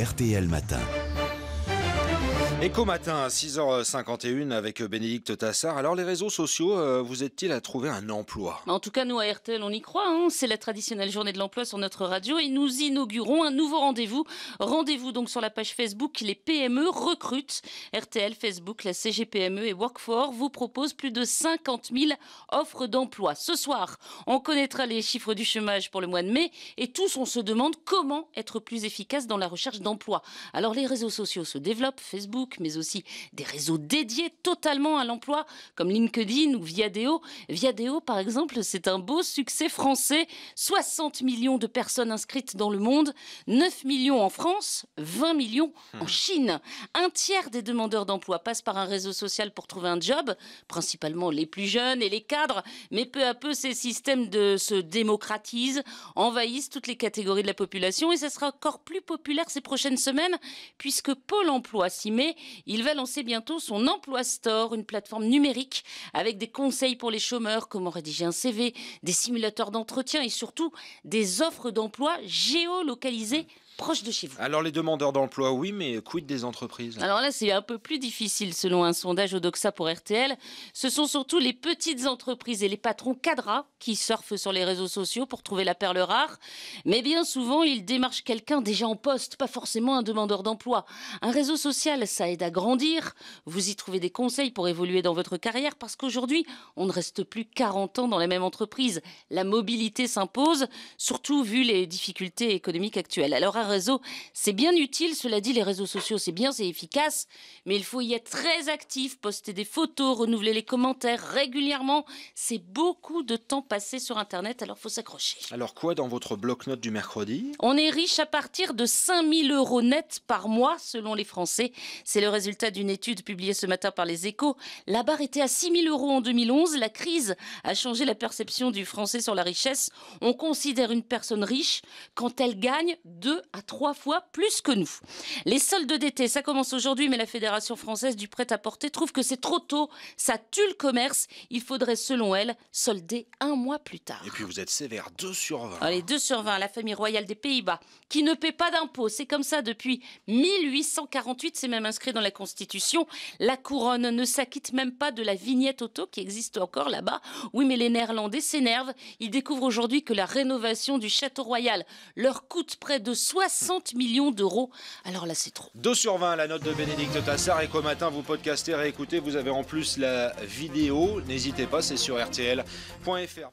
RTL Matin. Éco matin à 6h51 avec Bénédicte Tassard. Alors les réseaux sociaux, euh, vous êtes ils à trouver un emploi bah, En tout cas, nous à RTL, on y croit. Hein. C'est la traditionnelle journée de l'emploi sur notre radio et nous inaugurons un nouveau rendez-vous. Rendez-vous donc sur la page Facebook Les PME recrutent. RTL, Facebook, la CGPME et Workfor vous proposent plus de 50 000 offres d'emploi. Ce soir, on connaîtra les chiffres du chômage pour le mois de mai et tous on se demande comment être plus efficace dans la recherche d'emploi. Alors les réseaux sociaux se développent, Facebook, mais aussi des réseaux dédiés totalement à l'emploi, comme LinkedIn ou Viadeo. Viadeo, par exemple, c'est un beau succès français. 60 millions de personnes inscrites dans le monde, 9 millions en France, 20 millions en hmm. Chine. Un tiers des demandeurs d'emploi passent par un réseau social pour trouver un job, principalement les plus jeunes et les cadres, mais peu à peu ces systèmes se démocratisent, envahissent toutes les catégories de la population et ça sera encore plus populaire ces prochaines semaines puisque Pôle Emploi s'y met il va lancer bientôt son Emploi Store, une plateforme numérique avec des conseils pour les chômeurs, comment rédiger un CV, des simulateurs d'entretien et surtout des offres d'emploi géolocalisées proche de chez vous. Alors les demandeurs d'emploi, oui, mais quid des entreprises Alors là, c'est un peu plus difficile selon un sondage au Doxa pour RTL. Ce sont surtout les petites entreprises et les patrons cadras qui surfent sur les réseaux sociaux pour trouver la perle rare. Mais bien souvent, ils démarchent quelqu'un déjà en poste, pas forcément un demandeur d'emploi. Un réseau social, ça aide à grandir. Vous y trouvez des conseils pour évoluer dans votre carrière parce qu'aujourd'hui, on ne reste plus 40 ans dans la même entreprise. La mobilité s'impose, surtout vu les difficultés économiques actuelles. Alors réseau, c'est bien utile. Cela dit, les réseaux sociaux, c'est bien, c'est efficace, mais il faut y être très actif, poster des photos, renouveler les commentaires régulièrement. C'est beaucoup de temps passé sur Internet, alors il faut s'accrocher. Alors quoi dans votre bloc-notes du mercredi On est riche à partir de 5000 euros net par mois, selon les Français. C'est le résultat d'une étude publiée ce matin par les échos. La barre était à 6000 euros en 2011. La crise a changé la perception du Français sur la richesse. On considère une personne riche quand elle gagne 2 à trois fois plus que nous. Les soldes d'été, ça commence aujourd'hui, mais la Fédération française du prêt-à-porter trouve que c'est trop tôt, ça tue le commerce. Il faudrait, selon elle, solder un mois plus tard. Et puis vous êtes sévère, 2 sur 20. Allez, 2 sur 20, la famille royale des Pays-Bas, qui ne paie pas d'impôts. C'est comme ça depuis 1848, c'est même inscrit dans la Constitution. La couronne ne s'acquitte même pas de la vignette auto qui existe encore là-bas. Oui, mais les Néerlandais s'énervent. Ils découvrent aujourd'hui que la rénovation du château royal leur coûte près de 60 60 millions d'euros. Alors là, c'est trop. 2 sur 20, la note de Bénédicte Tassard. Et qu'au matin, vous podcastez, écoutez. vous avez en plus la vidéo. N'hésitez pas, c'est sur rtl.fr.